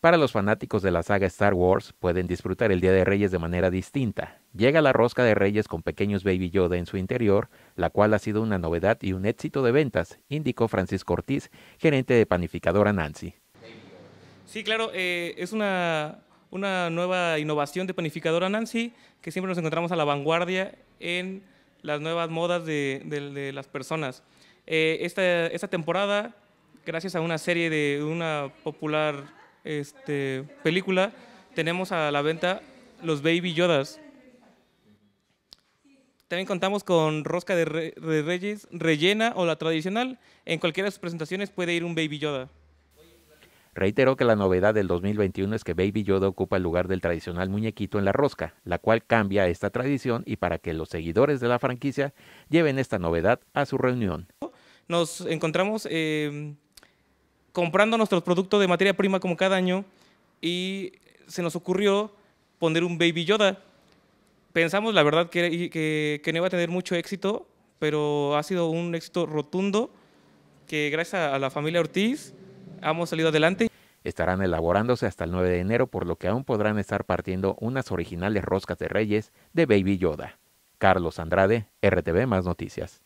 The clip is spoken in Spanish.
Para los fanáticos de la saga Star Wars, pueden disfrutar el Día de Reyes de manera distinta. Llega la rosca de Reyes con pequeños Baby Yoda en su interior, la cual ha sido una novedad y un éxito de ventas, indicó Francisco Ortiz, gerente de panificadora Nancy. Sí, claro, eh, es una, una nueva innovación de panificadora Nancy, que siempre nos encontramos a la vanguardia en las nuevas modas de, las personas. Eh, esta, esta temporada, gracias a una serie de una popular este, película tenemos a la venta los Baby Yodas. También contamos con rosca de, reyes, rellena o la tradicional. En cualquiera de sus presentaciones puede ir un Baby Yoda. Reiteró que la novedad del 2021 es que Baby Yoda ocupa el lugar del tradicional muñequito en la rosca, la cual cambia esta tradición y para que los seguidores de la franquicia lleven esta novedad a su reunión. Nos encontramos eh, comprando nuestros productos de materia prima como cada año y se nos ocurrió poner un Baby Yoda. Pensamos, la verdad, que, no iba a tener mucho éxito, pero ha sido un éxito rotundo que gracias a, la familia Ortiz hemos salido adelante. Estarán elaborándose hasta el 9 de enero, por lo que aún podrán estar partiendo unas originales roscas de reyes de Baby Yoda. Carlos Andrade, RTV Más Noticias.